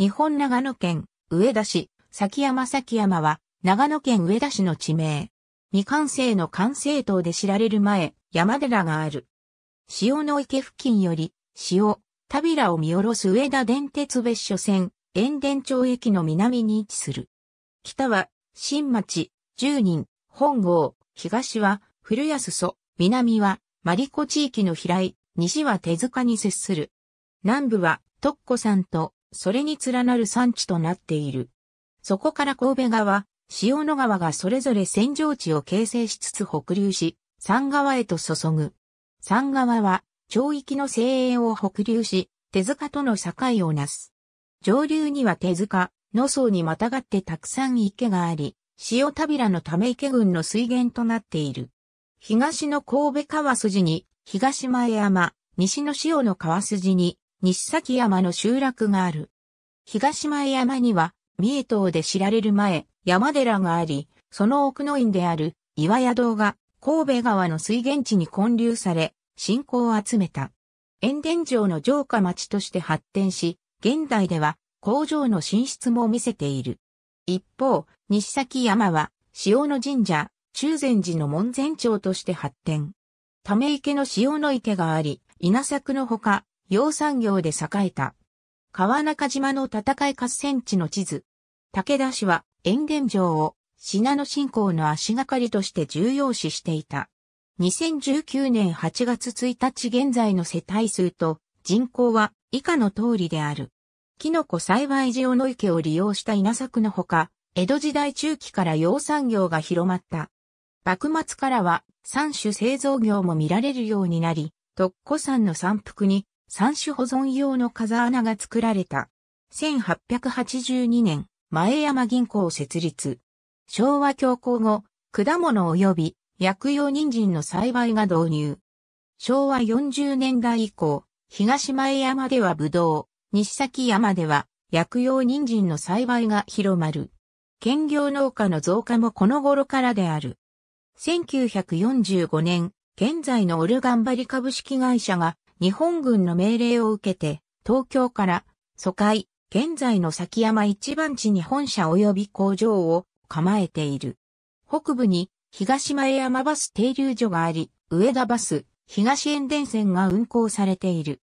日本長野県上田市、崎山崎山は長野県上田市の地名。未完成の完成島で知られる前、山寺がある。潮の池付近より、潮、田平を見下ろす上田電鉄別所線、塩田町駅の南に位置する。北は、新町、十人、本郷、東は、古安蘇、南は、マ子地域の平井、西は手塚に接する。南部は、ッコさんとそれに連なる産地となっている。そこから神戸川、塩野川がそれぞれ扇状地を形成しつつ北流し、山川へと注ぐ。山川は、町域の精鋭を北流し、手塚との境をなす。上流には手塚、野草にまたがってたくさん池があり、塩田平のため池群の水源となっている。東の神戸川筋に、東前山、西の塩の川筋に、西崎山の集落がある。東前山には、三重島で知られる前、山寺があり、その奥の院である岩屋堂が神戸川の水源地に建立され、信仰を集めた。塩田城の城下町として発展し、現代では工場の進出も見せている。一方、西崎山は、塩の神社、中禅寺の門前町として発展。ため池の塩の池があり、稲作のほか、養産業で栄えた。川中島の戦い合戦地の地図。武田氏は塩田城を信濃信仰の足がかりとして重要視していた。2019年8月1日現在の世帯数と人口は以下の通りである。キノコ栽培尾の池を利用した稲作のほか、江戸時代中期から養産業が広まった。幕末からは三種製造業も見られるようになり、特古産の山腹に三種保存用の風穴が作られた。1882年、前山銀行設立。昭和恐慌後、果物及び薬用人参の栽培が導入。昭和40年代以降、東前山ではブドウ、西崎山では薬用人参の栽培が広まる。兼業農家の増加もこの頃からである。1945年、現在のオルガンバリ株式会社が日本軍の命令を受けて、東京から、疎開、現在の崎山一番地に本社及び工場を構えている。北部に、東前山バス停留所があり、上田バス、東塩電線が運行されている。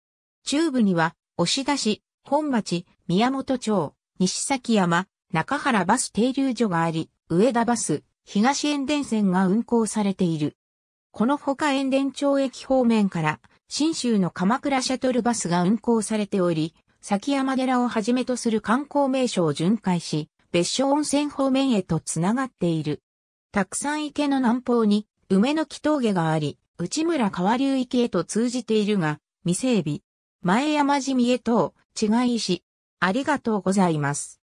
中部には、押田市、本町、宮本町、西崎山、中原バス停留所があり、上田バス、東塩電線が運行されている。この他か塩田町駅方面から、新州の鎌倉シャトルバスが運行されており、崎山寺をはじめとする観光名所を巡回し、別所温泉方面へとつながっている。たくさん池の南方に梅の木峠があり、内村川流域へと通じているが、未整備。前山地見へと、違いし、ありがとうございます。